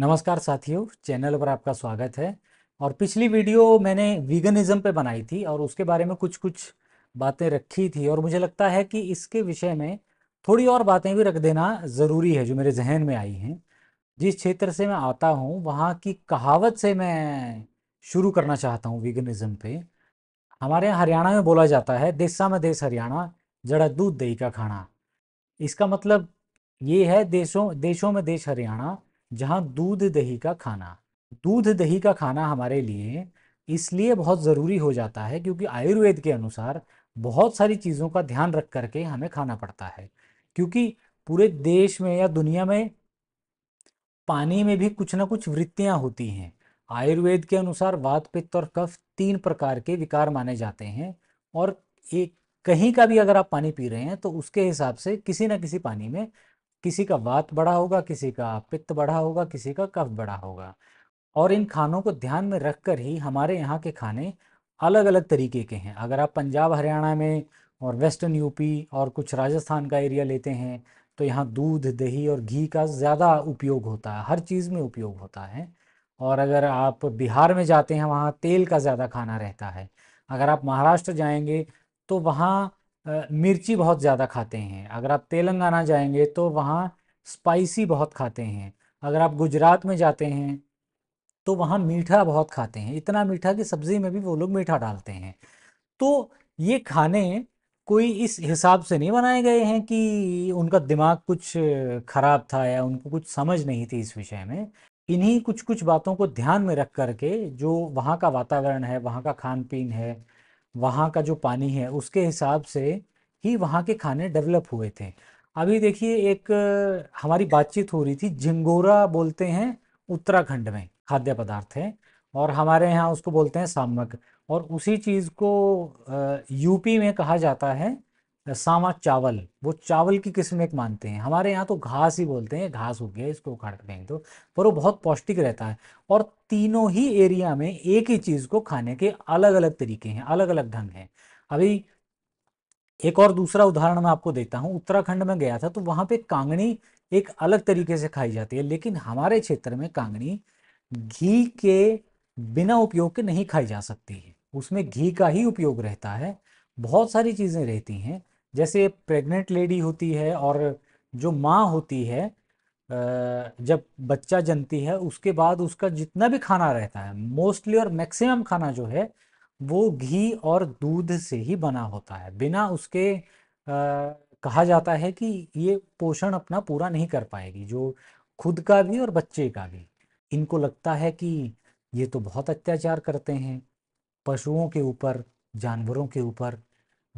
नमस्कार साथियों चैनल पर आपका स्वागत है और पिछली वीडियो मैंने वीगनिज़म पे बनाई थी और उसके बारे में कुछ कुछ बातें रखी थी और मुझे लगता है कि इसके विषय में थोड़ी और बातें भी रख देना ज़रूरी है जो मेरे जहन में आई हैं जिस क्षेत्र से मैं आता हूँ वहाँ की कहावत से मैं शुरू करना चाहता हूँ वीगनिज़म पे हमारे यहाँ हरियाणा में बोला जाता है देशा में देश हरियाणा जड़ा दूध दही का खाना इसका मतलब ये है देशों देशों में देश हरियाणा जहाँ दूध दही का खाना दूध दही का खाना हमारे लिए इसलिए बहुत ज़रूरी हो जाता है क्योंकि आयुर्वेद के अनुसार बहुत सारी चीज़ों का ध्यान रख करके हमें खाना पड़ता है क्योंकि पूरे देश में या दुनिया में पानी में भी कुछ ना कुछ वृत्तियाँ होती हैं आयुर्वेद के अनुसार वात पित्त और कफ तीन प्रकार के विकार माने जाते हैं और एक कहीं का भी अगर आप पानी पी रहे हैं तो उसके हिसाब से किसी ना किसी पानी में किसी का वात बड़ा होगा किसी का पित्त बड़ा होगा किसी का कफ बड़ा होगा और इन खानों को ध्यान में रखकर ही हमारे यहाँ के खाने अलग अलग तरीके के हैं अगर आप पंजाब हरियाणा में और वेस्टर्न यूपी और कुछ राजस्थान का एरिया लेते हैं तो यहाँ दूध दही और घी का ज़्यादा उपयोग होता है हर चीज़ में उपयोग होता है और अगर आप बिहार में जाते हैं वहाँ तेल का ज़्यादा खाना रहता है अगर आप महाराष्ट्र जाएंगे तो वहाँ मिर्ची बहुत ज़्यादा खाते हैं अगर आप तेलंगाना जाएंगे तो वहाँ स्पाइसी बहुत खाते हैं अगर आप गुजरात में जाते हैं तो वहाँ मीठा बहुत खाते हैं इतना मीठा कि सब्ज़ी में भी वो लोग मीठा डालते हैं तो ये खाने कोई इस हिसाब से नहीं बनाए गए हैं कि उनका दिमाग कुछ ख़राब था या उनको कुछ समझ नहीं थी इस विषय में इन्हीं कुछ कुछ बातों को ध्यान में रख करके जो वहाँ का वातावरण है वहाँ का खान पीन है वहाँ का जो पानी है उसके हिसाब से ही वहाँ के खाने डेवलप हुए थे अभी देखिए एक हमारी बातचीत हो रही थी झिंगोरा बोलते हैं उत्तराखंड में खाद्य पदार्थ है और हमारे यहाँ उसको बोलते हैं सामक और उसी चीज़ को यूपी में कहा जाता है सामा चावल वो चावल की किस्म एक मानते हैं हमारे यहाँ तो घास ही बोलते हैं घास हो गया इसको उखाड़ के तो पर वो बहुत पौष्टिक रहता है और तीनों ही एरिया में एक ही चीज़ को खाने के अलग अलग तरीके हैं अलग अलग ढंग हैं अभी एक और दूसरा उदाहरण मैं आपको देता हूँ उत्तराखंड में गया था तो वहां पे कांगड़ी एक अलग तरीके से खाई जाती है लेकिन हमारे क्षेत्र में कांगड़ी घी के बिना उपयोग के नहीं खाई जा सकती है उसमें घी का ही उपयोग रहता है बहुत सारी चीज़ें रहती हैं जैसे प्रेग्नेंट लेडी होती है और जो माँ होती है जब बच्चा जनती है उसके बाद उसका जितना भी खाना रहता है मोस्टली और मैक्सिमम खाना जो है वो घी और दूध से ही बना होता है बिना उसके आ, कहा जाता है कि ये पोषण अपना पूरा नहीं कर पाएगी जो खुद का भी और बच्चे का भी इनको लगता है कि ये तो बहुत अत्याचार करते हैं पशुओं के ऊपर जानवरों के ऊपर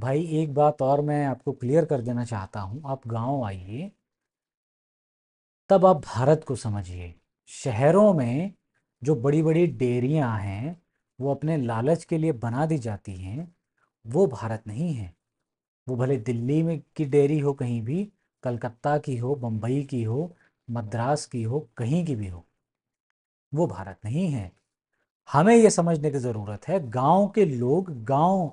भाई एक बात और मैं आपको क्लियर कर देना चाहता हूँ आप गांव आइए तब आप भारत को समझिए शहरों में जो बड़ी बड़ी डेरियां हैं वो अपने लालच के लिए बना दी जाती हैं वो भारत नहीं है वो भले दिल्ली में की डेयरी हो कहीं भी कलकत्ता की हो बम्बई की हो मद्रास की हो कहीं की भी हो वो भारत नहीं है हमें ये समझने की ज़रूरत है गांव के लोग गांव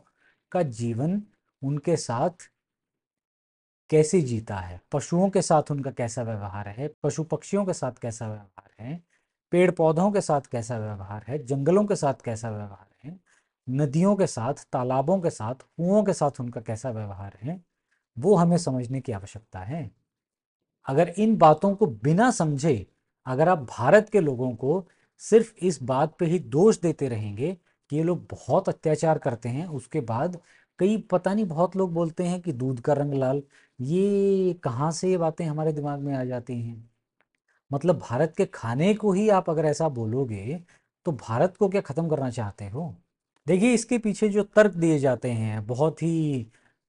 का जीवन उनके साथ कैसे जीता है पशुओं के साथ उनका कैसा व्यवहार है पशु पक्षियों के साथ कैसा व्यवहार है पेड़ पौधों के साथ कैसा व्यवहार है जंगलों के साथ कैसा व्यवहार है नदियों के साथ तालाबों के साथ कुओं के साथ उनका कैसा व्यवहार है वो हमें समझने की आवश्यकता है अगर इन बातों को बिना समझे अगर आप भारत के लोगों को सिर्फ इस बात पे ही दोष देते रहेंगे कि ये लोग बहुत अत्याचार करते हैं उसके बाद कई पता नहीं बहुत लोग बोलते हैं कि दूध का रंग लाल ये कहाँ से ये बातें हमारे दिमाग में आ जाती हैं मतलब भारत के खाने को ही आप अगर ऐसा बोलोगे तो भारत को क्या ख़त्म करना चाहते हो देखिए इसके पीछे जो तर्क दिए जाते हैं बहुत ही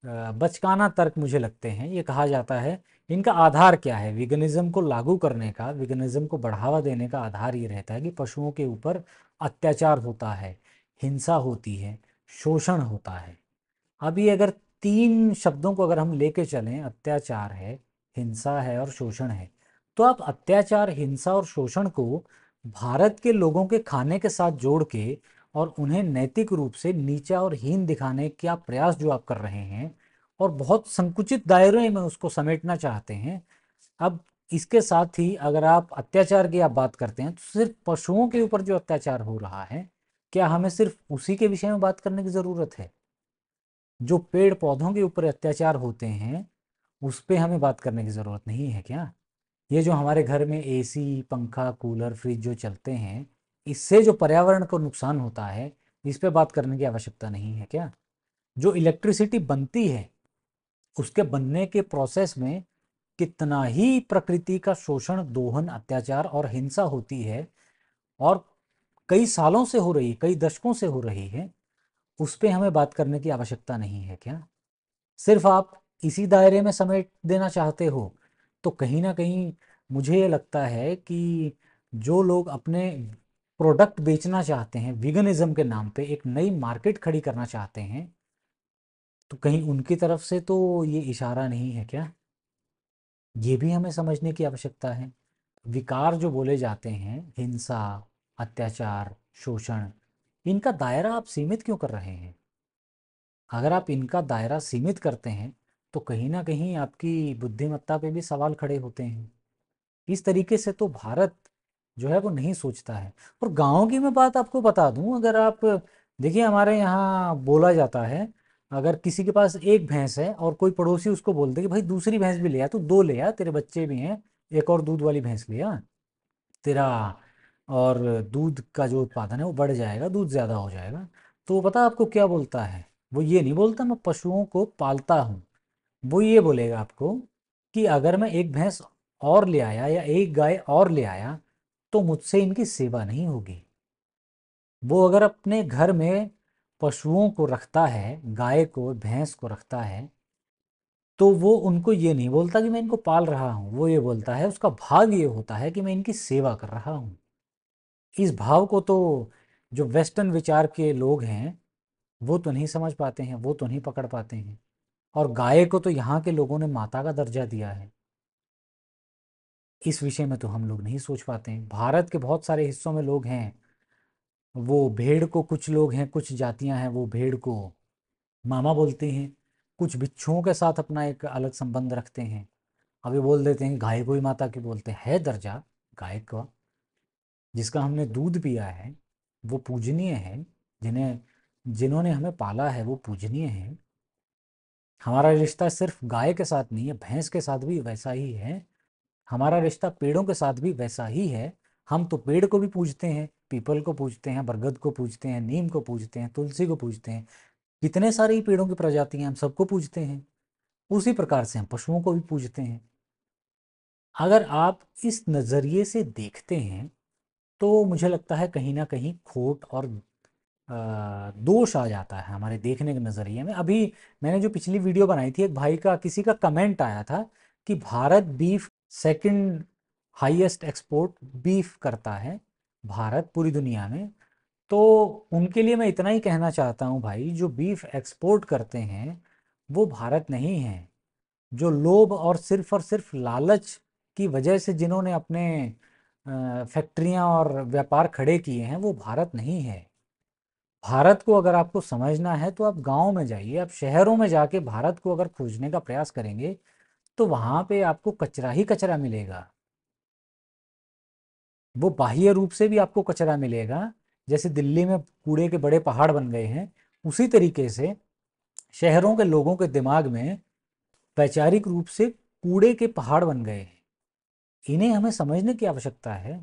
बचकाना तर्क मुझे लगते हैं ये कहा जाता है इनका आधार क्या है विगनिज्म को लागू करने का विगनिज्म को बढ़ावा देने का आधार ये रहता है कि पशुओं के ऊपर अत्याचार होता है हिंसा होती है शोषण होता है अभी अगर तीन शब्दों को अगर हम लेके चलें अत्याचार है हिंसा है और शोषण है तो आप अत्याचार हिंसा और शोषण को भारत के लोगों के खाने के साथ जोड़ के और उन्हें नैतिक रूप से नीचा और हीन दिखाने का प्रयास जो आप कर रहे हैं और बहुत संकुचित दायरे में उसको समेटना चाहते हैं अब इसके साथ ही अगर आप अत्याचार की आप बात करते हैं तो सिर्फ पशुओं के ऊपर जो अत्याचार हो रहा है क्या हमें सिर्फ उसी के विषय में बात करने की ज़रूरत है जो पेड़ पौधों के ऊपर अत्याचार होते हैं उस पर हमें बात करने की ज़रूरत नहीं है क्या ये जो हमारे घर में एसी पंखा कूलर फ्रिज जो चलते हैं इससे जो पर्यावरण को नुकसान होता है इस पर बात करने की आवश्यकता नहीं है क्या जो इलेक्ट्रिसिटी बनती है उसके बनने के प्रोसेस में कितना ही प्रकृति का शोषण दोहन अत्याचार और हिंसा होती है और कई सालों से हो रही है कई दशकों से हो रही है उस पर हमें बात करने की आवश्यकता नहीं है क्या सिर्फ आप इसी दायरे में समेट देना चाहते हो तो कहीं ना कहीं मुझे ये लगता है कि जो लोग अपने प्रोडक्ट बेचना चाहते हैं विगनिज्म के नाम पे एक नई मार्केट खड़ी करना चाहते हैं तो कहीं उनकी तरफ से तो ये इशारा नहीं है क्या ये भी हमें समझने की आवश्यकता है विकार जो बोले जाते हैं हिंसा अत्याचार शोषण इनका दायरा आप सीमित क्यों कर रहे हैं अगर आप इनका दायरा सीमित करते हैं तो कहीं ना कहीं आपकी बुद्धिमत्ता पे भी सवाल खड़े होते हैं इस तरीके से तो भारत जो है वो नहीं सोचता है और गाँव की मैं बात आपको बता दूं अगर आप देखिए हमारे यहाँ बोला जाता है अगर किसी के पास एक भैंस है और कोई पड़ोसी उसको बोल दे कि भाई दूसरी भैंस भी ले आ तो दो ले आ तेरे बच्चे भी हैं एक और दूध वाली भैंस ले आ तेरा और दूध का जो उत्पादन है वो बढ़ जाएगा दूध ज़्यादा हो जाएगा तो वो पता आपको क्या बोलता है वो ये नहीं बोलता मैं पशुओं को पालता हूँ वो ये बोलेगा आपको कि अगर मैं एक भैंस और ले आया या एक गाय और ले आया तो मुझसे इनकी सेवा नहीं होगी वो अगर अपने घर में पशुओं को रखता है गाय को भैंस को रखता है तो वो उनको ये नहीं बोलता कि मैं इनको पाल रहा हूँ वो ये बोलता है उसका भाग ये होता है कि मैं इनकी सेवा कर रहा हूँ इस भाव को तो जो वेस्टर्न विचार के लोग हैं वो तो नहीं समझ पाते हैं वो तो नहीं पकड़ पाते हैं और गाय को तो यहाँ के लोगों ने माता का दर्जा दिया है इस विषय में तो हम लोग नहीं सोच पाते हैं भारत के बहुत सारे हिस्सों में लोग हैं वो भेड़ को कुछ लोग हैं कुछ जातियां हैं वो भेड़ को मामा बोलते हैं कुछ बिच्छुओं के साथ अपना एक अलग संबंध रखते हैं अभी बोल देते हैं गाय को ही माता की बोलते हैं है दर्जा गाय का जिसका हमने दूध पिया है वो पूजनीय है जिन्हें जिन्होंने हमें पाला है वो पूजनीय है हमारा रिश्ता सिर्फ गाय के साथ नहीं है भैंस के साथ भी वैसा ही है हमारा रिश्ता पेड़ों के साथ भी वैसा ही है हम तो पेड़ को भी पूजते हैं पीपल को पूजते हैं बरगद को पूजते हैं नीम को पूजते हैं तुलसी को पूजते हैं कितने सारे ही पेड़ों की प्रजातियां हम सबको पूजते हैं उसी प्रकार से हम पशुओं को भी पूजते हैं अगर आप इस नज़रिए से देखते हैं तो मुझे लगता है कहीं ना कहीं खोट और दोष आ जाता है हमारे देखने के नज़रिए में अभी मैंने जो पिछली वीडियो बनाई थी एक भाई का किसी का कमेंट आया था कि Bharat beef second highest export beef करता है भारत पूरी दुनिया में तो उनके लिए मैं इतना ही कहना चाहता हूँ भाई जो बीफ एक्सपोर्ट करते हैं वो भारत नहीं है जो लोभ और सिर्फ और सिर्फ लालच की वजह से जिन्होंने अपने फैक्ट्रियां और व्यापार खड़े किए हैं वो भारत नहीं है भारत को अगर आपको समझना है तो आप गांव में जाइए आप शहरों में जाके भारत को अगर खोजने का प्रयास करेंगे तो वहां पे आपको कचरा ही कचरा मिलेगा वो बाह्य रूप से भी आपको कचरा मिलेगा जैसे दिल्ली में कूड़े के बड़े पहाड़ बन गए हैं उसी तरीके से शहरों के लोगों के दिमाग में वैचारिक रूप से कूड़े के पहाड़ बन गए हैं इन्हें हमें समझने की आवश्यकता है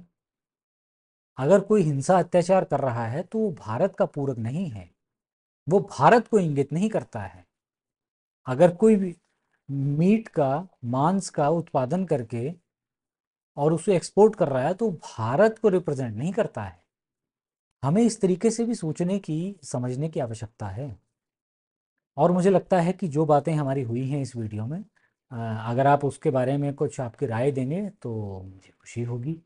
अगर कोई हिंसा अत्याचार कर रहा है तो वो भारत का पूरक नहीं है वो भारत को इंगित नहीं करता है अगर कोई मीट का मांस का उत्पादन करके और उसे एक्सपोर्ट कर रहा है तो भारत को रिप्रेजेंट नहीं करता है हमें इस तरीके से भी सोचने की समझने की आवश्यकता है और मुझे लगता है कि जो बातें हमारी हुई हैं इस वीडियो में अगर आप उसके बारे में कुछ आपकी राय देंगे तो मुझे खुशी होगी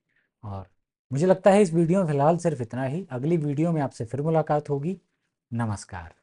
और मुझे लगता है इस वीडियो में फ़िलहाल सिर्फ इतना ही अगली वीडियो में आपसे फिर मुलाकात होगी नमस्कार